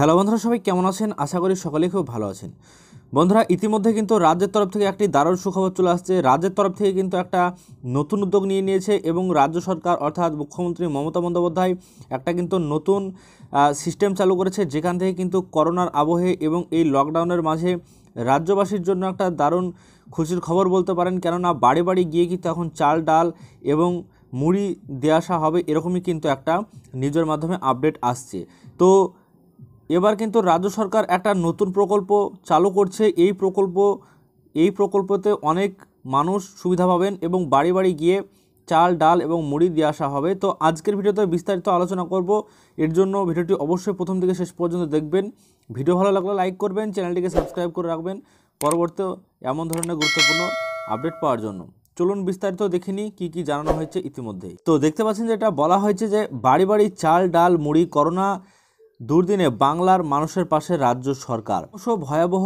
hello বন্ধুরা সবাই কেমন আছেন আশা করি সকলেই খুব ভালো আছেন বন্ধুরা ইতিমধ্যে কিন্তু রাজ্যের তরফ থেকে একটি দারুণ সুখবর চলে আসছে রাজ্যের তরফ থেকে কিন্তু একটা নতুন উদ্যোগ নিয়ে নিয়েছে এবং রাজ্য সরকার অর্থাৎ মুখ্যমন্ত্রী মমতা বন্দ্যোপাধ্যায় একটা কিন্তু নতুন সিস্টেম চালু করেছে যেখান থেকে কিন্তু করোনার আবহে এবং এই লকডাউনের মাঝে রাজ্যবাসীর জন্য একটা দারুণ খুশির খবর বলতে পারেন কেননা বাড়ি বাড়ি গিয়ে কিন্তু এখন চাল ডাল এবং মুড়ি দেওয়া আসা হবে এরকমই কিন্তু একটা নিউজের মাধ্যমে আপডেট আসছে তো এবার কিন্তু রাজ্য সরকার একটা নতুন প্রকল্প চালু করছে এই প্রকল্প এই প্রকল্পতে অনেক মানুষ সুবিধা পাবেন এবং বাড়ি বাড়ি গিয়ে চাল ডাল এবং মুড়ি দিয়ে আসা হবে তো আজকের ভিডিওতে বিস্তারিত আলোচনা করব এর জন্য ভিডিওটি অবশ্যই প্রথম থেকে শেষ পর্যন্ত দেখবেন ভিডিও ভালো লাগলে লাইক করবেন চ্যানেলটিকে সাবস্ক্রাইব করে রাখবেন পরবর্তী এমন ধরনের গুরুত্বপূর্ণ আপডেট পাওয়ার জন্য চলুন বিস্তারিত দেখে নিই কী কী জানানো হয়েছে ইতিমধ্যেই তো দেখতে পাচ্ছেন যে এটা বলা হয়েছে যে বাড়ি বাড়ি চাল ডাল মুড়ি করোনা দুর্দিনে বাংলার মানুষের পাশে রাজ্য সরকার অবশ্য ভয়াবহ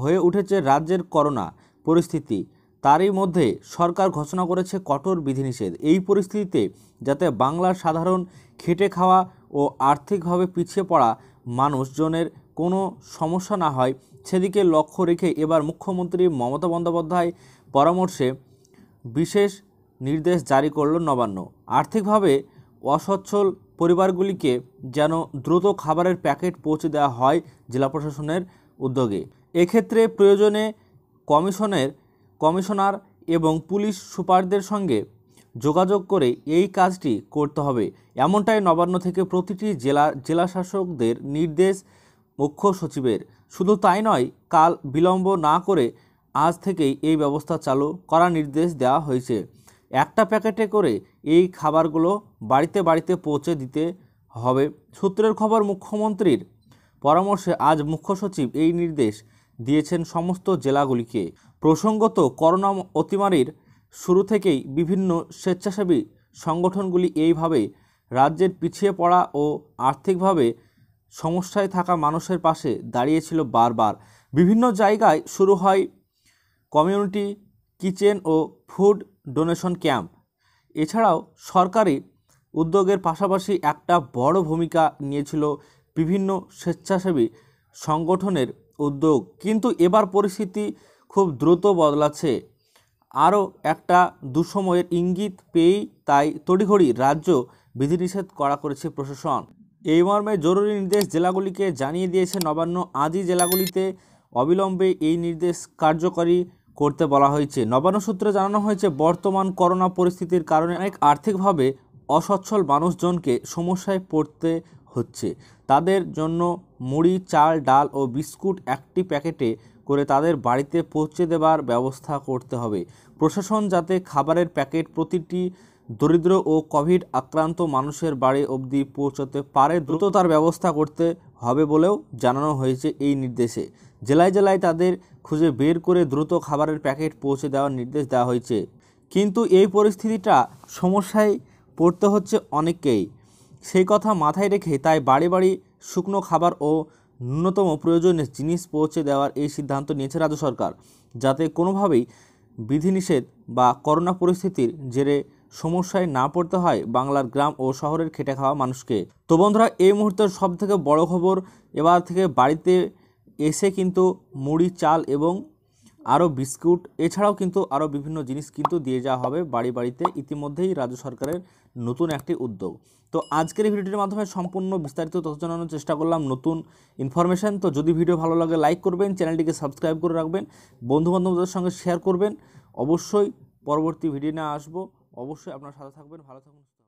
হয়ে উঠেছে রাজ্যের করোনা পরিস্থিতি তারই মধ্যে সরকার ঘোষণা করেছে কঠোর বিধিনিষেধ এই পরিস্থিতিতে যাতে বাংলার সাধারণ খেটে খাওয়া ও আর্থিকভাবে পিছিয়ে পড়া মানুষজনের কোনো সমস্যা না হয় সেদিকে লক্ষ্য রেখে এবার মুখ্যমন্ত্রী মমতা বন্দ্যোপাধ্যায় পরামর্শে বিশেষ নির্দেশ জারি করল নবান্ন আর্থিকভাবে অসচ্ছল পরিবারগুলিকে যেন দ্রুত খাবারের প্যাকেট পৌঁছে দেওয়া হয় জেলা প্রশাসনের উদ্যোগে এক্ষেত্রে প্রয়োজনে কমিশনের কমিশনার এবং পুলিশ সুপারদের সঙ্গে যোগাযোগ করে এই কাজটি করতে হবে এমনটাই নবান্ন থেকে প্রতিটি জেলা জেলাশাসকদের নির্দেশ মুখ্য সচিবের শুধু তাই নয় কাল বিলম্ব না করে আজ থেকেই এই ব্যবস্থা চালু করার নির্দেশ দেওয়া হয়েছে একটা প্যাকেটে করে এই খাবারগুলো বাড়িতে বাড়িতে পৌঁছে দিতে হবে সূত্রের খবর মুখ্যমন্ত্রীর পরামর্শে আজ মুখ্য সচিব এই নির্দেশ দিয়েছেন সমস্ত জেলাগুলিকে প্রসঙ্গত করোনা অতিমারির শুরু থেকেই বিভিন্ন স্বেচ্ছাসেবী সংগঠনগুলি এইভাবে রাজ্যের পিছিয়ে পড়া ও আর্থিকভাবে সমস্যায় থাকা মানুষের পাশে দাঁড়িয়েছিল বারবার বিভিন্ন জায়গায় শুরু হয় কমিউনিটি কিচেন ও ফুড ডোনেশন ক্যাম্প এছাড়াও সরকারি উদ্যোগের পাশাপাশি একটা বড় ভূমিকা নিয়েছিল বিভিন্ন স্বেচ্ছাসেবী সংগঠনের উদ্যোগ কিন্তু এবার পরিস্থিতি খুব দ্রুত বদলাচ্ছে আরও একটা দুঃসময়ের ইঙ্গিত পেয়েই তাই তড়িঘড়ি রাজ্য বিধিনিষেধ করা করেছে প্রশাসন এই মর্মে জরুরি নির্দেশ জেলাগুলিকে জানিয়ে দিয়েছে নবান্ন আদি জেলাগুলিতে অবিলম্বে এই নির্দেশ কার্যকরী করতে বলা হয়েছে নবান্ন সূত্রে জানানো হয়েছে বর্তমান করোনা পরিস্থিতির কারণে অনেক আর্থিকভাবে অসচ্ছল মানুষজনকে সমস্যায় পড়তে হচ্ছে তাদের জন্য মুড়ি চাল ডাল ও বিস্কুট একটি প্যাকেটে করে তাদের বাড়িতে পৌঁছে দেবার ব্যবস্থা করতে হবে প্রশাসন যাতে খাবারের প্যাকেট প্রতিটি দরিদ্র ও কোভিড আক্রান্ত মানুষের বাড়ি অবধি পৌঁছতে পারে দ্রুততার ব্যবস্থা করতে হবে বলেও জানানো হয়েছে এই নির্দেশে জেলায় জেলায় তাদের খুঁজে বের করে দ্রুত খাবারের প্যাকেট পৌঁছে দেওয়ার নির্দেশ দেওয়া হয়েছে কিন্তু এই পরিস্থিতিটা সমস্যায় পড়তে হচ্ছে অনেককেই সেই কথা মাথায় রেখে তাই বাড়ি বাড়ি শুকনো খাবার ও ন্যূনতম প্রয়োজনীয় জিনিস পৌঁছে দেওয়ার এই সিদ্ধান্ত নিয়েছে রাজ্য সরকার যাতে কোনোভাবেই বিধিনিষেধ বা করোনা পরিস্থিতির জেরে সমস্যায় না পড়তে হয় বাংলার গ্রাম ও শহরের খেটে খাওয়া মানুষকে তো বন্ধুরা এই মুহূর্তের সব থেকে বড় খবর এবার থেকে বাড়িতে এসে কিন্তু মুড়ি চাল এবং আরও বিস্কুট এছাড়াও কিন্তু আরও বিভিন্ন জিনিস কিন্তু দিয়ে যাওয়া হবে বাড়ি বাড়িতে ইতিমধ্যেই রাজ্য সরকারের নতুন একটি উদ্যোগ তো আজকের এই ভিডিওটির মাধ্যমে সম্পূর্ণ বিস্তারিত তথ্য জানানোর চেষ্টা করলাম নতুন ইনফরমেশান তো যদি ভিডিও ভালো লাগে লাইক করবেন চ্যানেলটিকে সাবস্ক্রাইব করে রাখবেন বন্ধুবান্ধবদের সঙ্গে শেয়ার করবেন অবশ্যই পরবর্তী ভিডিও নিয়ে আসবো অবশ্যই আপনার সাথে থাকবেন ভালো থাকুন